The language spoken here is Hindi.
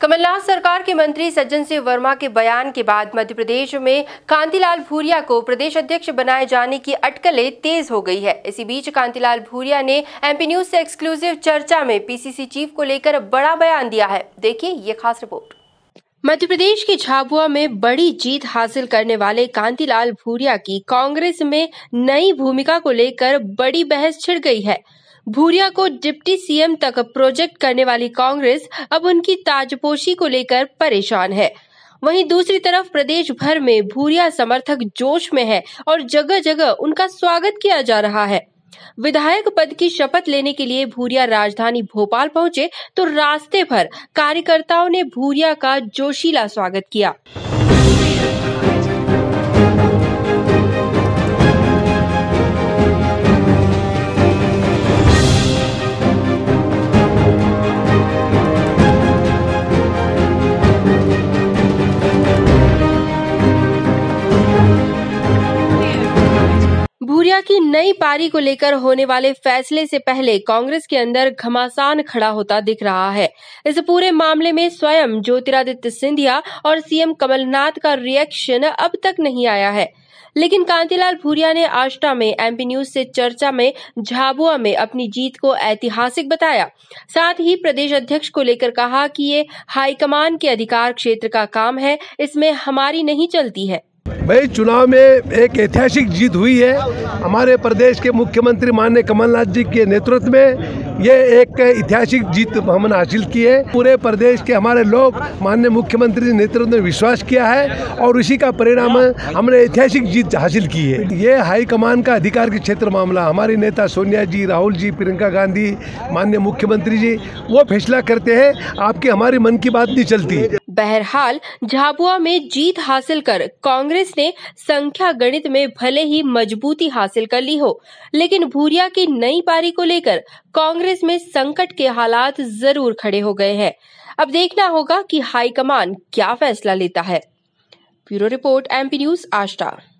कमलनाथ सरकार के मंत्री सज्जन सिंह वर्मा के बयान के बाद मध्य प्रदेश में कांतिलाल भूरिया को प्रदेश अध्यक्ष बनाए जाने की अटकलें तेज हो गई है इसी बीच कांतिलाल भूरिया ने एमपी न्यूज से एक्सक्लूसिव चर्चा में पीसीसी चीफ को लेकर बड़ा बयान दिया है देखिए ये खास रिपोर्ट मध्य प्रदेश के झाबुआ में बड़ी जीत हासिल करने वाले कांतिलाल भूरिया की कांग्रेस में नई भूमिका को लेकर बड़ी बहस छिड़ गई है भूरिया को डिप्टी सीएम तक प्रोजेक्ट करने वाली कांग्रेस अब उनकी ताजपोशी को लेकर परेशान है वहीं दूसरी तरफ प्रदेश भर में भूरिया समर्थक जोश में है और जगह जगह उनका स्वागत किया जा रहा है विधायक पद की शपथ लेने के लिए भूरिया राजधानी भोपाल पहुंचे तो रास्ते भर कार्यकर्ताओं ने भूरिया का जोशीला स्वागत किया भूरिया की नई पारी को लेकर होने वाले फैसले से पहले कांग्रेस के अंदर घमासान खड़ा होता दिख रहा है इस पूरे मामले में स्वयं ज्योतिरादित्य सिंधिया और सीएम कमलनाथ का रिएक्शन अब तक नहीं आया है लेकिन कांतिलाल भूरिया ने आष्टा में एमपी न्यूज से चर्चा में झाबुआ में अपनी जीत को ऐतिहासिक बताया साथ ही प्रदेश अध्यक्ष को लेकर कहा कि ये हाईकमान के अधिकार क्षेत्र का काम है इसमें हमारी नहीं चलती है भाई चुनाव में एक ऐतिहासिक जीत हुई है हमारे प्रदेश के मुख्यमंत्री माननीय कमलनाथ जी के नेतृत्व में ये एक ऐतिहासिक जीत हमने हासिल की है पूरे प्रदेश के हमारे लोग माननीय मुख्यमंत्री जी नेतृत्व में विश्वास किया है और उसी का परिणाम हमने ऐतिहासिक जीत हासिल की है ये हाईकमान का अधिकार के क्षेत्र मामला हमारे नेता सोनिया जी राहुल जी प्रियंका गांधी माननीय मुख्यमंत्री जी वो फैसला करते हैं आपके हमारी मन की बात नहीं चलती बहरहाल झाबुआ में जीत हासिल कर कांग्रेस ने संख्या गणित में भले ही मजबूती हासिल कर ली हो लेकिन भूरिया की नई पारी को लेकर कांग्रेस में संकट के हालात जरूर खड़े हो गए हैं अब देखना होगा कि हाईकमान क्या फैसला लेता है bureau report MP news Ashta